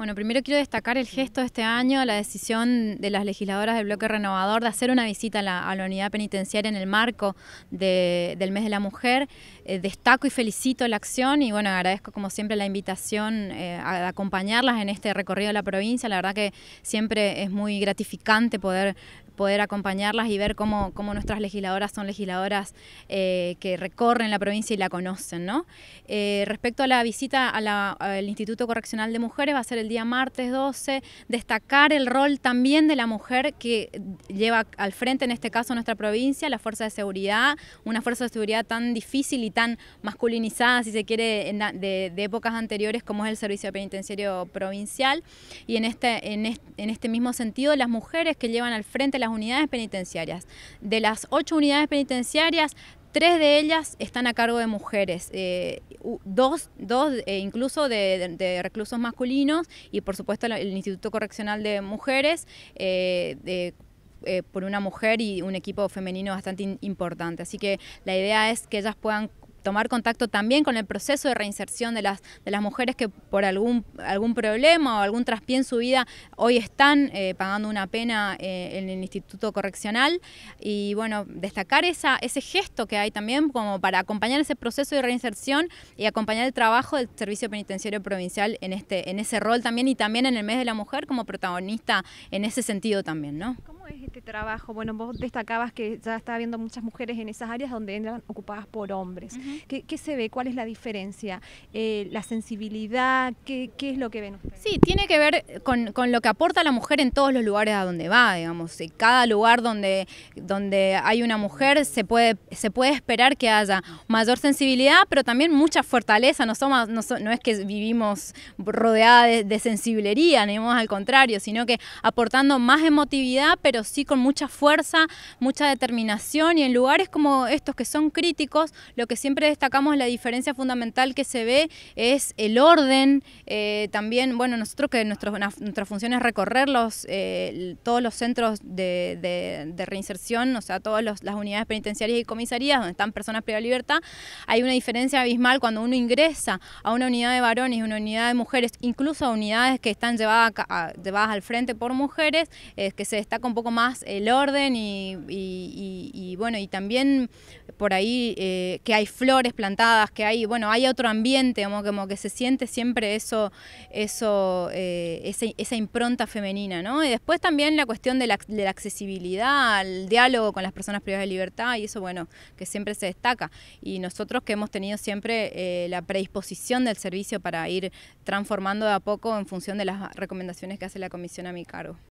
Bueno, primero quiero destacar el gesto de este año, la decisión de las legisladoras del bloque renovador de hacer una visita a la, unidad penitenciaria en el marco del mes de la mujer. Eh, destaco y felicito la acción y bueno, agradezco como siempre la invitación eh, a acompañarlas en este recorrido de la provincia. La verdad que siempre es muy gratificante poder poder acompañarlas y ver cómo, cómo nuestras legisladoras son legisladoras eh, que recorren la provincia y la conocen. ¿no? Eh, respecto a la visita al Instituto Correccional de Mujeres, va a ser el día martes 12, destacar el rol también de la mujer que lleva al frente, en este caso nuestra provincia, la Fuerza de Seguridad, una Fuerza de Seguridad tan difícil y tan masculinizada, si se quiere, de, épocas anteriores como es el Servicio Penitenciario Provincial. Y en este, en en este mismo sentido, las mujeres que llevan al frente las unidades penitenciarias. De las ocho unidades penitenciarias, tres de ellas están a cargo de mujeres, eh, dos, dos eh, incluso de, reclusos masculinos y por supuesto el, Instituto Correccional de Mujeres. Eh, por una mujer y un equipo femenino bastante importante. Así que la idea es que ellas puedan tomar contacto también con el proceso de reinserción de las, de las mujeres que por algún, algún problema o algún traspié en su vida hoy están eh, pagando una pena eh, en el instituto correccional. Y bueno, destacar esa, ese gesto que hay también como para acompañar ese proceso de reinserción y acompañar el trabajo del Servicio Penitenciario Provincial en, este, en ese rol también y también en el mes de la mujer como protagonista en ese sentido también, ¿no? este trabajo? Bueno, vos destacabas que ya está viendo muchas mujeres en esas áreas donde entran ocupadas por hombres. ¿Qué, se ve? ¿Cuál es la diferencia? Eh, ¿La sensibilidad? ¿Qué, es lo que ven ustedes? Sí, tiene que ver con, lo que aporta la mujer en todos los lugares a donde va, digamos. En cada lugar donde, donde hay una mujer se puede, se puede esperar que haya mayor sensibilidad, pero también mucha fortaleza. No, somos, no, es que vivimos rodeada de, sensiblería, ni más al contrario, sino que aportando más emotividad, pero sí con mucha fuerza, mucha determinación y en lugares como estos que son críticos, lo que siempre destacamos la diferencia fundamental que se ve es el orden, eh, también, bueno, nosotros que nuestra función es recorrer eh, todos los centros de, reinserción, o sea, todas las unidades penitenciarias y comisarías donde están personas privadas de libertad, hay una diferencia abismal cuando uno ingresa a una unidad de varones, una unidad de mujeres, incluso a unidades que están llevadas, al frente por mujeres, es eh, que se está poco más el orden y, bueno, y también por ahí eh, que hay flores plantadas, que hay, bueno, hay otro ambiente, como, como que se siente siempre eso, eso, eh, esa, impronta femenina, ¿no? Y después también la cuestión de la, accesibilidad, al diálogo con las personas privadas de libertad, y eso, bueno, que siempre se destaca. Y nosotros que hemos tenido siempre eh, la predisposición del servicio para ir transformando de a poco en función de las recomendaciones que hace la comisión a mi cargo.